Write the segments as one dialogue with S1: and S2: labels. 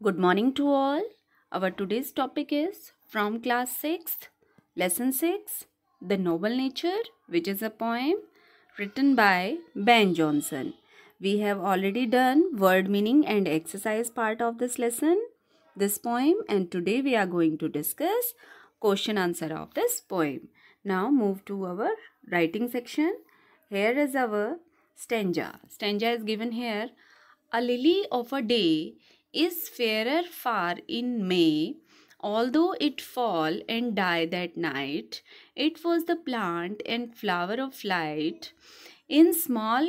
S1: Good morning to all. Our today's topic is from class 6, lesson 6, The Noble Nature, which is a poem written by Ben Jonson. We have already done word meaning and exercise part of this lesson, this poem and today we are going to discuss question answer of this poem. Now move to our writing section. Here is our stanza. Stanza is given here. A lily of a day is fairer far in May, although it fall and die that night. It was the plant and flower of light. In small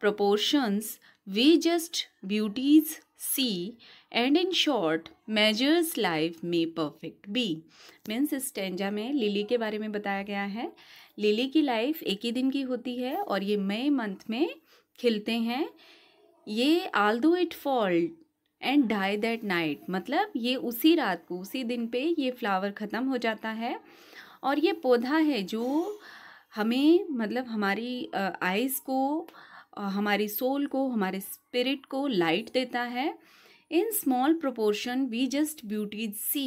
S1: proportions, we just beauties see and in short measures life में perfect be means stanza में lily के बारे में बताया गया है lily की life एक ही दिन की होती है और ये मई मंथ में खिलते हैं ये although it fault and die that night मतलब ये उसी रात को उसी दिन पे ये फ्लावर ख़त्म हो जाता है और ये पौधा है जो हमें मतलब हमारी आइज़ को हमारी सोल को हमारे स्पिरिट को लाइट देता है in small proportion we just beauty see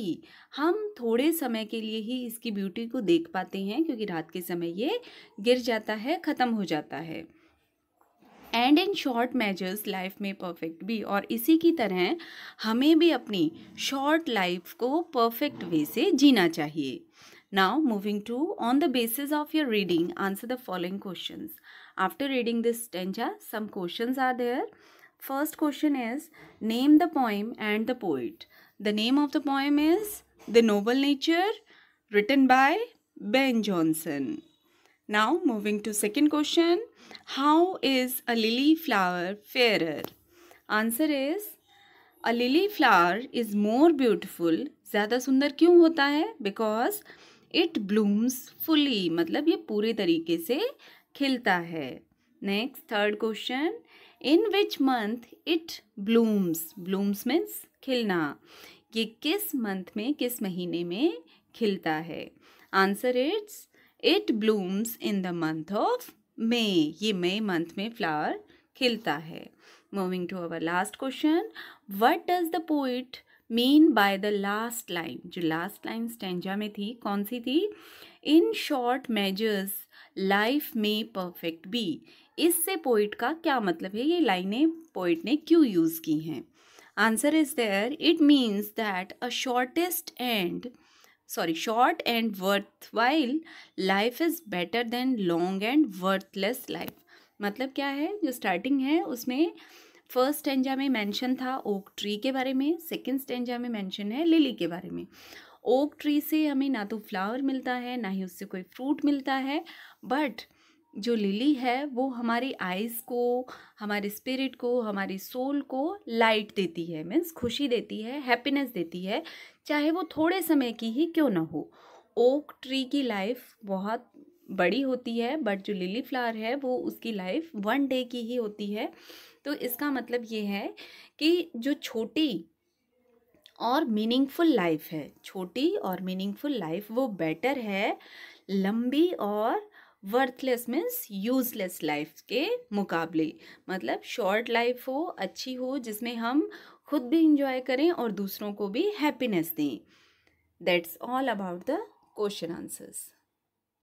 S1: हम थोड़े समय के लिए ही इसकी ब्यूटी को देख पाते हैं क्योंकि रात के समय ये गिर जाता है ख़त्म हो जाता है and in short measures life में परफेक्ट भी और इसी की तरह हमें भी अपनी शॉर्ट लाइफ को परफेक्ट वे से जीना चाहिए now moving to on the basis of your reading answer the following question after reading this stanza some question are there first question is name the poem and the poet the name of the poem is the noble nature written by Ben Johnson Now moving to second question. How is a lily flower fairer? Answer is a lily flower is more beautiful ज़्यादा सुंदर क्यों होता है because it blooms fully मतलब ये पूरे तरीके से खिलता है next third question in which month it blooms blooms means खिलना ये किस मंथ में किस महीने में खिलता है answer it's it blooms in the month of May ये मई मंथ में फ्लावर खिलता है moving to our last question what does the poet mean by the last line जो लास्ट लाइन स्टेंजा में थी कौन सी थी इन शॉर्ट मेजर्स लाइफ में परफेक्ट बी इससे पोइट का क्या मतलब है ये लाइनें पोइट ने क्यों यूज़ की हैं answer is there it means that a shortest and short and worth while life is better than long and worthless life मतलब क्या है जो स्टार्टिंग है उसमें फर्स्ट स्टेंजा में मेंशन था ओक ट्री के बारे में सेकंड स्टेंजा में मेंशन है लिली के बारे में ओक ट्री से हमें ना तो फ्लावर मिलता है ना ही उससे कोई फ्रूट मिलता है बट जो लिली है वो हमारी आइज़ को हमारे स्पिरिट को हमारी सोल को लाइट देती है मीन्स खुशी देती है हैप्पीनेस देती है चाहे वो थोड़े समय की ही क्यों ना हो ओक ट्री की लाइफ बहुत बड़ी होती है बट जो लिली फ्लावर है वो उसकी लाइफ वन डे की ही होती है तो इसका मतलब ये है कि जो छोटी और मीनिंगफुल लाइफ है छोटी और मीनिंगफुल लाइफ वो बेटर है लंबी और वर्थलेस मीन्स यूज़लेस लाइफ के मुकाबले मतलब शॉर्ट लाइफ हो अच्छी हो जिसमें हम खुद भी इंजॉय करें और दूसरों को भी हैप्पीनेस दें that's all about the question answers